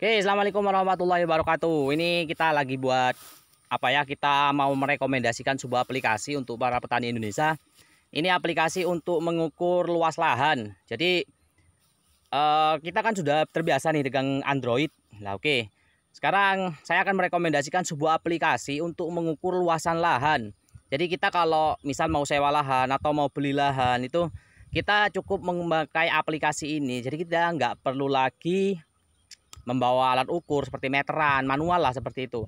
Oke, Assalamualaikum warahmatullahi wabarakatuh. Ini kita lagi buat apa ya? Kita mau merekomendasikan sebuah aplikasi untuk para petani Indonesia. Ini aplikasi untuk mengukur luas lahan. Jadi uh, kita kan sudah terbiasa nih dengan Android. Nah, oke. Sekarang saya akan merekomendasikan sebuah aplikasi untuk mengukur luasan lahan. Jadi kita kalau misal mau sewa lahan atau mau beli lahan itu kita cukup memakai aplikasi ini. Jadi kita nggak perlu lagi membawa alat ukur seperti meteran manual lah seperti itu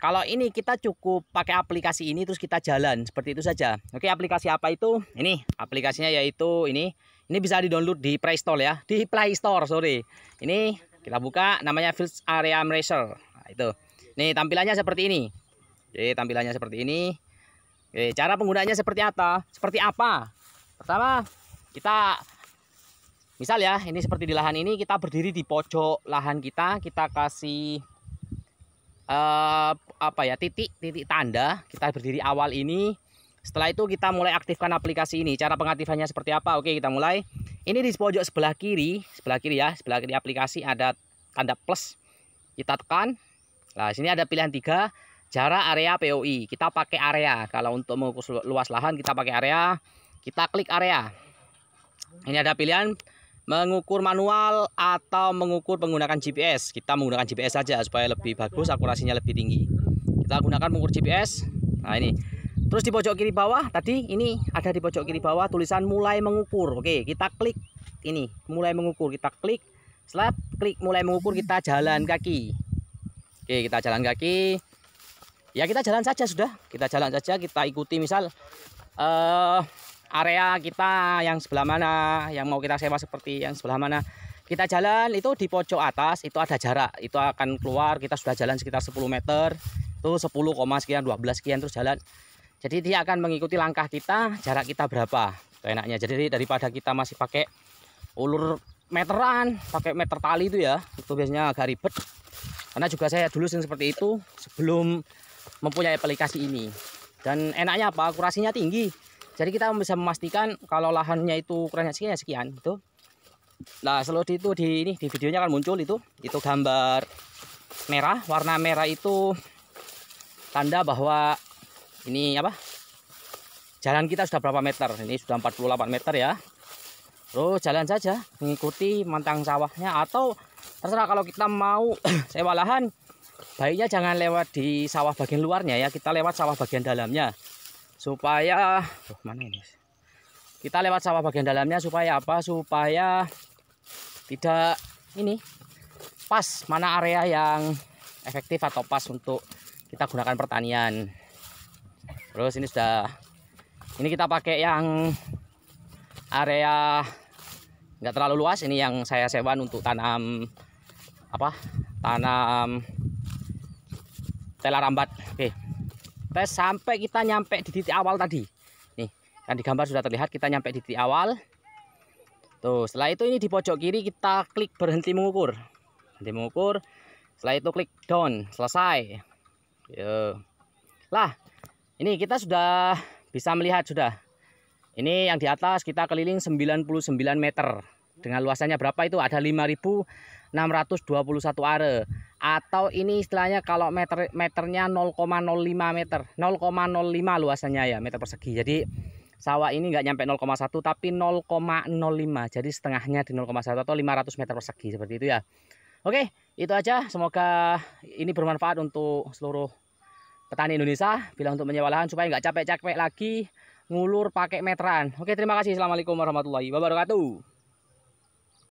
kalau ini kita cukup pakai aplikasi ini terus kita jalan seperti itu saja oke aplikasi apa itu ini aplikasinya yaitu ini ini bisa di download di Play Store ya di Play Store sorry ini kita buka namanya Field Area Measure nah, itu nih tampilannya seperti ini oke tampilannya seperti ini oke cara penggunaannya seperti apa seperti apa pertama kita misal ya ini seperti di lahan ini kita berdiri di pojok lahan kita kita kasih uh, apa ya titik titik tanda kita berdiri awal ini setelah itu kita mulai aktifkan aplikasi ini cara pengaktifannya seperti apa oke kita mulai ini di pojok sebelah kiri sebelah kiri ya sebelah kiri aplikasi ada tanda plus kita tekan nah sini ada pilihan tiga jarak area POI kita pakai area kalau untuk mengukur luas lahan kita pakai area kita klik area ini ada pilihan mengukur manual atau mengukur menggunakan GPS. Kita menggunakan GPS saja supaya lebih bagus, akurasinya lebih tinggi. Kita gunakan mengukur GPS. Nah, ini. Terus di pojok kiri bawah tadi ini ada di pojok kiri bawah tulisan mulai mengukur. Oke, kita klik ini, mulai mengukur. Kita klik slap, klik mulai mengukur, kita jalan kaki. Oke, kita jalan kaki. Ya kita jalan saja sudah, kita jalan saja, kita ikuti misal uh, area kita yang sebelah mana yang mau kita sewa seperti yang sebelah mana kita jalan itu di pojok atas itu ada jarak itu akan keluar kita sudah jalan sekitar 10 meter itu 10, sekian 12 sekian terus jalan jadi dia akan mengikuti langkah kita jarak kita berapa itu enaknya jadi daripada kita masih pakai ulur meteran pakai meter tali itu ya itu biasanya agak ribet karena juga saya dulu sering seperti itu sebelum mempunyai aplikasi ini dan enaknya apa akurasinya tinggi jadi kita bisa memastikan kalau lahannya itu ukurannya ya sekian sekian itu. nah selalu itu di ini di videonya akan muncul itu itu gambar merah warna merah itu tanda bahwa ini apa jalan kita sudah berapa meter ini sudah 48 meter ya terus jalan saja mengikuti mantang sawahnya atau terserah kalau kita mau sewa lahan baiknya jangan lewat di sawah bagian luarnya ya kita lewat sawah bagian dalamnya supaya oh, mana ini kita lewat sawah bagian dalamnya supaya apa supaya tidak ini pas mana area yang efektif atau pas untuk kita gunakan pertanian terus ini sudah ini kita pakai yang area nggak terlalu luas ini yang saya sewan untuk tanam apa tanam telar rambat oke tes sampai kita nyampe di titik awal tadi nih kan di gambar sudah terlihat kita nyampe di titik awal tuh setelah itu ini di pojok kiri kita klik berhenti mengukur berhenti mengukur setelah itu klik down selesai Yo. lah ini kita sudah bisa melihat sudah ini yang di atas kita keliling 99 meter dengan luasannya berapa itu ada 5000 621 are atau ini istilahnya kalau meter meternya 0,05 meter 0,05 luasannya ya meter persegi jadi sawah ini nggak nyampe 0,1 tapi 0,05 jadi setengahnya di 0,1 atau 500 meter persegi seperti itu ya Oke itu aja semoga ini bermanfaat untuk seluruh petani Indonesia bila untuk menyewa lahan supaya nggak capek-capek lagi ngulur pakai meteran Oke terima kasih Assalamualaikum warahmatullahi wabarakatuh